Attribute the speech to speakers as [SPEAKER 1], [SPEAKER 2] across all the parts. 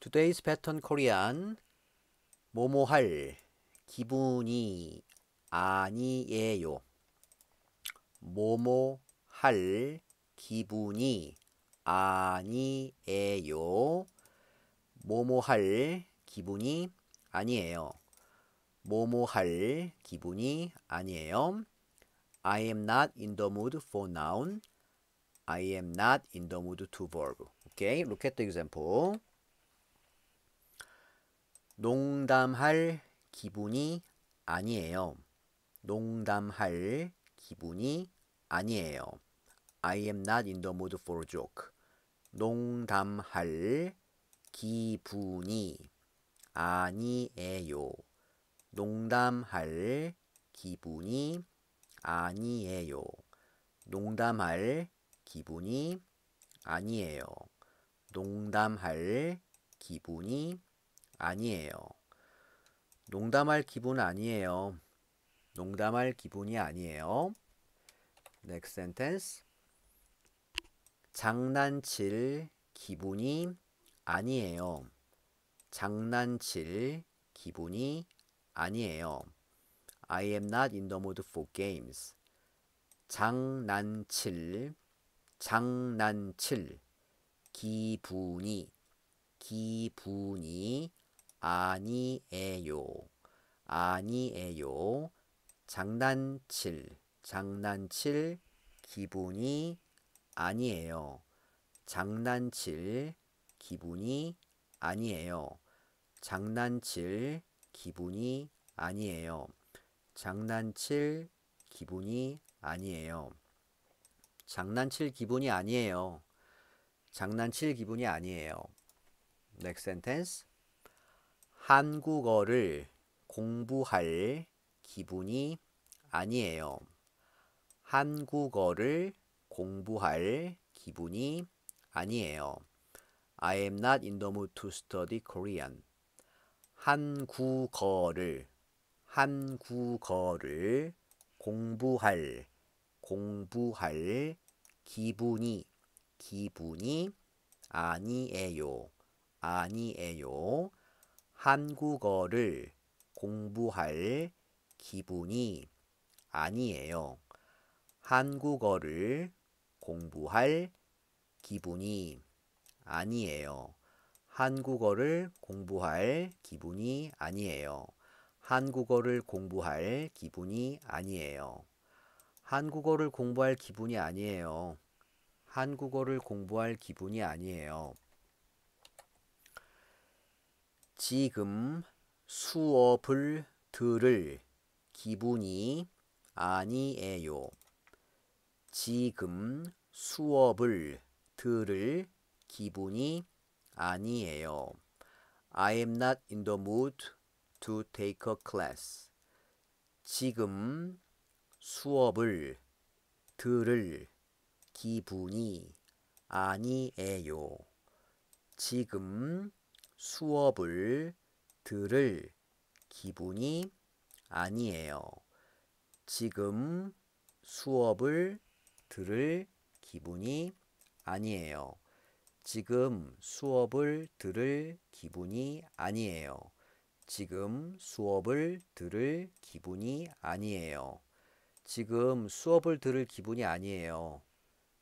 [SPEAKER 1] Today's Pattern Korean 뭐뭐할 기분이 아니에요. 뭐뭐할 기분이 아니에요. 뭐뭐할 기분이 아니에요. 뭐뭐할 기분이 아니에요. I am not in the mood for noun. I am not in the mood to verb. Okay, look at the example. 농담할 기분이 아니에요. 농담할 기분이 아니에요. I am not in the mood for a joke. 농담할 기분이 아니에요. 농담할 기분이 아니에요. 농담할 기분이 아니에요. 농담할 기분이 아니에요. 농담할 기분 아니에요. 농담할 기분이 아니에요. Next sentence. 장난칠 기분이 아니에요. 장난칠 기분이 아니에요. I am not in the mood for games. 장난칠 장난칠 기분이 기분이 아니에요. 아니에요. 장난칠, 장난칠 기분이 아니에요. 장난칠 기분이 아니에요. 장난칠 기분이 아니에요. 장난칠 기분이 아니에요. 장난칠 기분이 아니에요. 장난칠 기분이 아니에요. Next sentence. 한국어를 공부할 기분이 아니에요. 한국어를 공부할 기분이 아니에요. I am not in the mood to study Korean. 한국어를 한국어를 공부할 공부할 기분이 기분이 아니에요. 아니에요. 한국어를 공부할 기분이 아니에요. 한국어를 공부할 기분이 아니에요. 한국어를 공부할 기분이 아니에요. 한국어를 공부할 기분이 아니에요. 한국어를 공부할 기분이 아니에요. 한국어를 공부할 기분이 아니에요. 지금 수업을 들을 기분이 아니에요. 지금 수업을 들을 기분이 아니에요. I am not in the mood to take a class. 지금 수업을 들을 기분이 아니에요. 지금 수업을 들을 기분이 아니에요. 지금 수업을 들을 기분이 아니에요. 지금 수업을 들을 기분이 아니에요. 지금 수업을 들을 기분이 아니에요. 지금 수업을 들을 기분이 아니에요.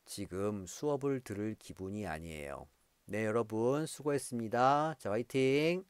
[SPEAKER 1] 지금 수업을 들을 기분이 아니에요. 네, 여러분 수고했습니다. 자, 화이팅!